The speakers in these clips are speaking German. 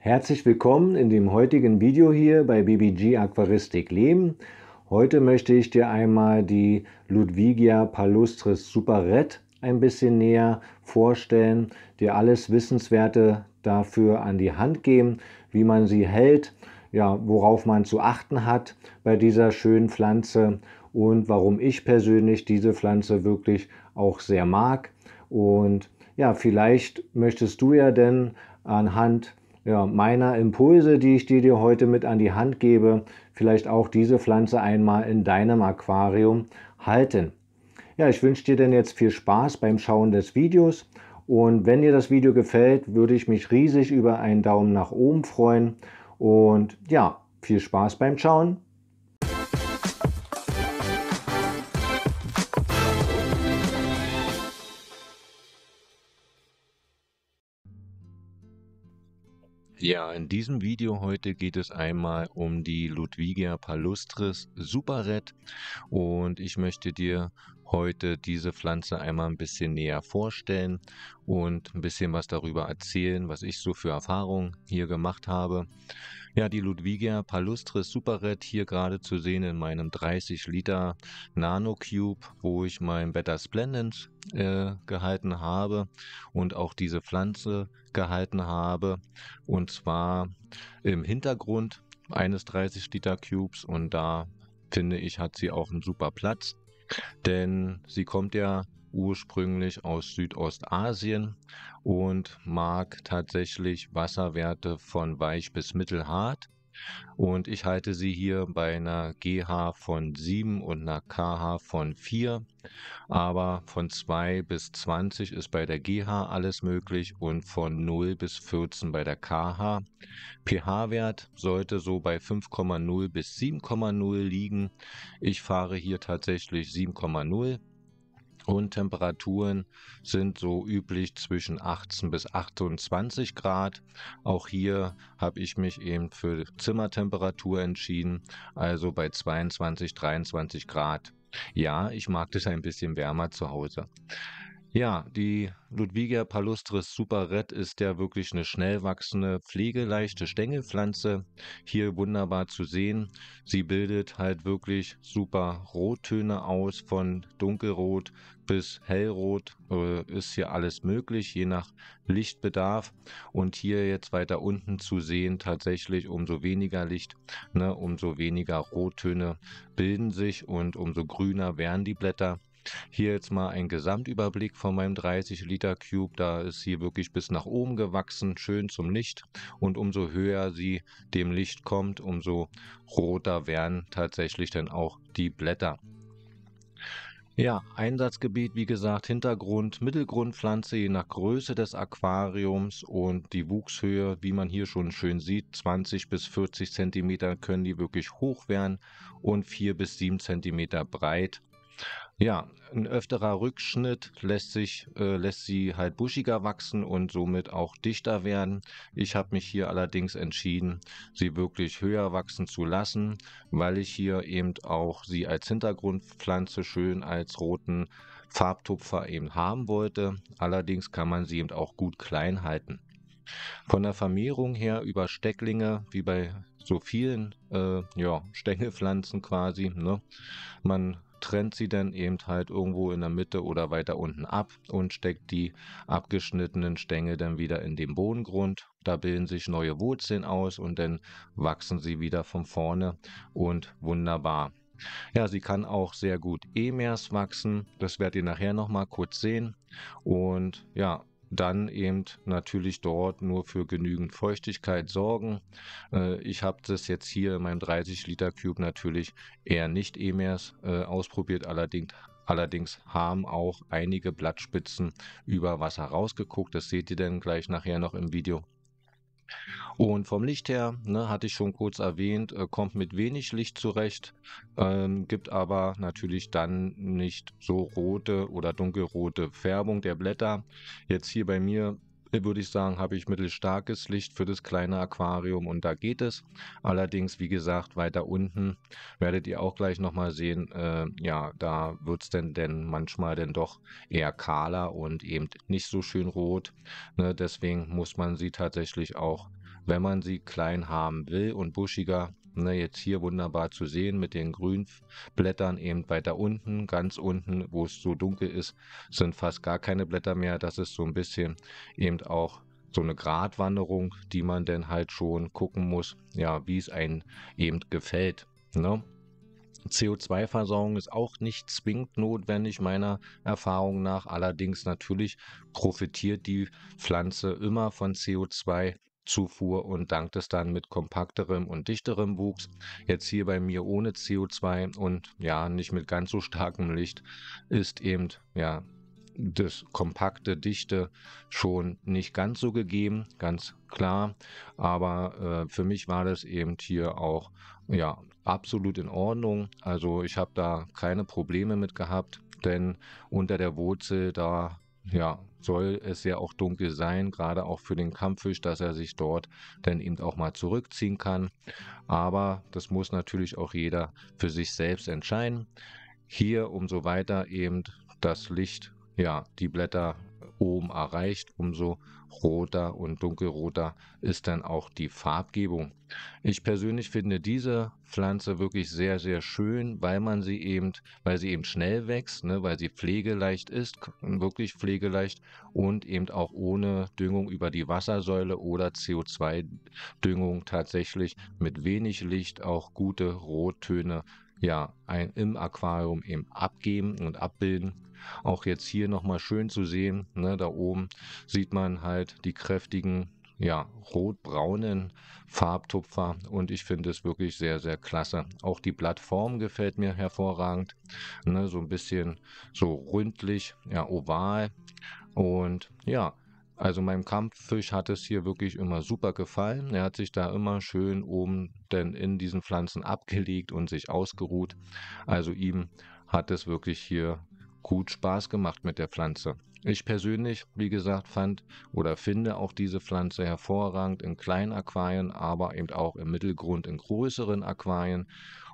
Herzlich willkommen in dem heutigen Video hier bei BBG Aquaristik Leben. Heute möchte ich dir einmal die Ludwigia palustris superret ein bisschen näher vorstellen, dir alles Wissenswerte dafür an die Hand geben, wie man sie hält, ja, worauf man zu achten hat bei dieser schönen Pflanze und warum ich persönlich diese Pflanze wirklich auch sehr mag und ja, vielleicht möchtest du ja denn anhand ja, meiner Impulse, die ich dir heute mit an die Hand gebe, vielleicht auch diese Pflanze einmal in deinem Aquarium halten. Ja, ich wünsche dir denn jetzt viel Spaß beim Schauen des Videos und wenn dir das Video gefällt, würde ich mich riesig über einen Daumen nach oben freuen und ja, viel Spaß beim Schauen. Ja, in diesem Video heute geht es einmal um die Ludwigia palustris superret und ich möchte dir heute diese Pflanze einmal ein bisschen näher vorstellen und ein bisschen was darüber erzählen, was ich so für Erfahrungen hier gemacht habe. Ja, die Ludwigia Palustris Superred hier gerade zu sehen in meinem 30 Liter Nano Cube, wo ich mein Better Splendid äh, gehalten habe und auch diese Pflanze gehalten habe. Und zwar im Hintergrund eines 30 Liter Cubes und da finde ich, hat sie auch einen super Platz. Denn sie kommt ja ursprünglich aus Südostasien und mag tatsächlich Wasserwerte von weich bis mittelhart. Und ich halte sie hier bei einer GH von 7 und einer KH von 4. Aber von 2 bis 20 ist bei der GH alles möglich und von 0 bis 14 bei der KH. pH-Wert sollte so bei 5,0 bis 7,0 liegen. Ich fahre hier tatsächlich 7,0. Und Temperaturen sind so üblich zwischen 18 bis 28 Grad. Auch hier habe ich mich eben für Zimmertemperatur entschieden, also bei 22, 23 Grad. Ja, ich mag das ein bisschen wärmer zu Hause. Ja, die Ludwigia palustris superret ist ja wirklich eine schnell wachsende, pflegeleichte Stängelpflanze. Hier wunderbar zu sehen. Sie bildet halt wirklich super Rottöne aus von dunkelrot bis hellrot. Äh, ist hier alles möglich, je nach Lichtbedarf. Und hier jetzt weiter unten zu sehen, tatsächlich umso weniger Licht, ne, umso weniger Rottöne bilden sich und umso grüner werden die Blätter. Hier jetzt mal ein Gesamtüberblick von meinem 30 Liter Cube. Da ist sie wirklich bis nach oben gewachsen, schön zum Licht. Und umso höher sie dem Licht kommt, umso roter werden tatsächlich dann auch die Blätter. Ja, Einsatzgebiet, wie gesagt, Hintergrund, Mittelgrundpflanze je nach Größe des Aquariums und die Wuchshöhe, wie man hier schon schön sieht, 20 bis 40 cm können die wirklich hoch werden und 4 bis 7 cm breit. Ja, ein öfterer Rückschnitt lässt sich äh, lässt sie halt buschiger wachsen und somit auch dichter werden. Ich habe mich hier allerdings entschieden, sie wirklich höher wachsen zu lassen, weil ich hier eben auch sie als Hintergrundpflanze schön als roten Farbtupfer eben haben wollte. Allerdings kann man sie eben auch gut klein halten. Von der Vermehrung her über Stecklinge, wie bei so vielen äh, ja, Stängelpflanzen quasi. Ne? Man trennt sie dann eben halt irgendwo in der Mitte oder weiter unten ab und steckt die abgeschnittenen Stängel dann wieder in den Bodengrund. Da bilden sich neue Wurzeln aus und dann wachsen sie wieder von vorne und wunderbar. Ja, sie kann auch sehr gut E-Mers wachsen. Das werdet ihr nachher nochmal kurz sehen. Und ja, dann eben natürlich dort nur für genügend Feuchtigkeit sorgen. Äh, ich habe das jetzt hier in meinem 30 Liter Cube natürlich eher nicht E-Mers EMERS äh, ausprobiert, allerdings Allerdings haben auch einige Blattspitzen über Wasser rausgeguckt. Das seht ihr dann gleich nachher noch im Video. Und vom Licht her, ne, hatte ich schon kurz erwähnt, äh, kommt mit wenig Licht zurecht, ähm, gibt aber natürlich dann nicht so rote oder dunkelrote Färbung der Blätter. Jetzt hier bei mir würde ich sagen, habe ich mittelstarkes Licht für das kleine Aquarium und da geht es. Allerdings, wie gesagt, weiter unten werdet ihr auch gleich nochmal sehen, äh, ja, da wird es denn, denn manchmal dann doch eher kahler und eben nicht so schön rot. Ne? Deswegen muss man sie tatsächlich auch, wenn man sie klein haben will und buschiger, Ne, jetzt hier wunderbar zu sehen mit den Grünblättern eben weiter unten, ganz unten, wo es so dunkel ist, sind fast gar keine Blätter mehr. Das ist so ein bisschen eben auch so eine Gratwanderung, die man dann halt schon gucken muss, ja, wie es einem eben gefällt. Ne? CO2-Versorgung ist auch nicht zwingend notwendig, meiner Erfahrung nach. Allerdings natürlich profitiert die Pflanze immer von CO2 Zufuhr und dankt es dann mit kompakterem und dichterem Wuchs. Jetzt hier bei mir ohne CO2 und ja, nicht mit ganz so starkem Licht ist eben ja das kompakte, dichte schon nicht ganz so gegeben, ganz klar. Aber äh, für mich war das eben hier auch ja absolut in Ordnung. Also ich habe da keine Probleme mit gehabt, denn unter der Wurzel da ja, soll es ja auch dunkel sein, gerade auch für den Kampffisch, dass er sich dort dann eben auch mal zurückziehen kann. Aber das muss natürlich auch jeder für sich selbst entscheiden. Hier umso weiter eben das Licht ja, die Blätter oben erreicht, umso roter und dunkelroter ist dann auch die Farbgebung. Ich persönlich finde diese Pflanze wirklich sehr, sehr schön, weil man sie eben, weil sie eben schnell wächst, ne, weil sie pflegeleicht ist, wirklich pflegeleicht und eben auch ohne Düngung über die Wassersäule oder CO2-Düngung tatsächlich mit wenig Licht auch gute Rottöne ja, ein, im Aquarium eben abgeben und abbilden. Auch jetzt hier nochmal schön zu sehen, ne, da oben sieht man halt die kräftigen, ja, rotbraunen Farbtupfer und ich finde es wirklich sehr, sehr klasse. Auch die Plattform gefällt mir hervorragend, ne, so ein bisschen so rundlich, ja, oval und ja, also meinem Kampffisch hat es hier wirklich immer super gefallen. Er hat sich da immer schön oben denn in diesen Pflanzen abgelegt und sich ausgeruht. Also ihm hat es wirklich hier gut Spaß gemacht mit der Pflanze. Ich persönlich, wie gesagt, fand oder finde auch diese Pflanze hervorragend in kleinen Aquarien, aber eben auch im Mittelgrund in größeren Aquarien.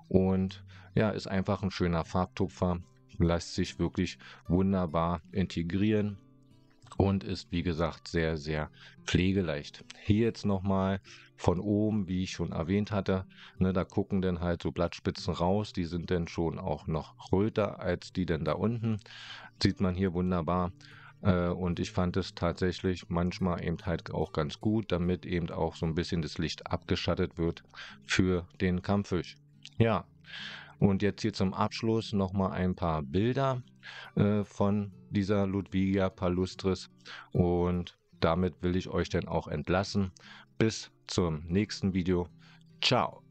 Und ja, ist einfach ein schöner Farbtupfer, lässt sich wirklich wunderbar integrieren und ist wie gesagt sehr, sehr pflegeleicht. Hier jetzt nochmal von oben, wie ich schon erwähnt hatte, ne, da gucken dann halt so Blattspitzen raus, die sind dann schon auch noch röter als die denn da unten. Sieht man hier wunderbar. Äh, und ich fand es tatsächlich manchmal eben halt auch ganz gut, damit eben auch so ein bisschen das Licht abgeschattet wird für den Kampffisch. Ja, und jetzt hier zum Abschluss nochmal ein paar Bilder äh, von dieser Ludwigia palustris. Und damit will ich euch dann auch entlassen. Bis zum nächsten Video. Ciao.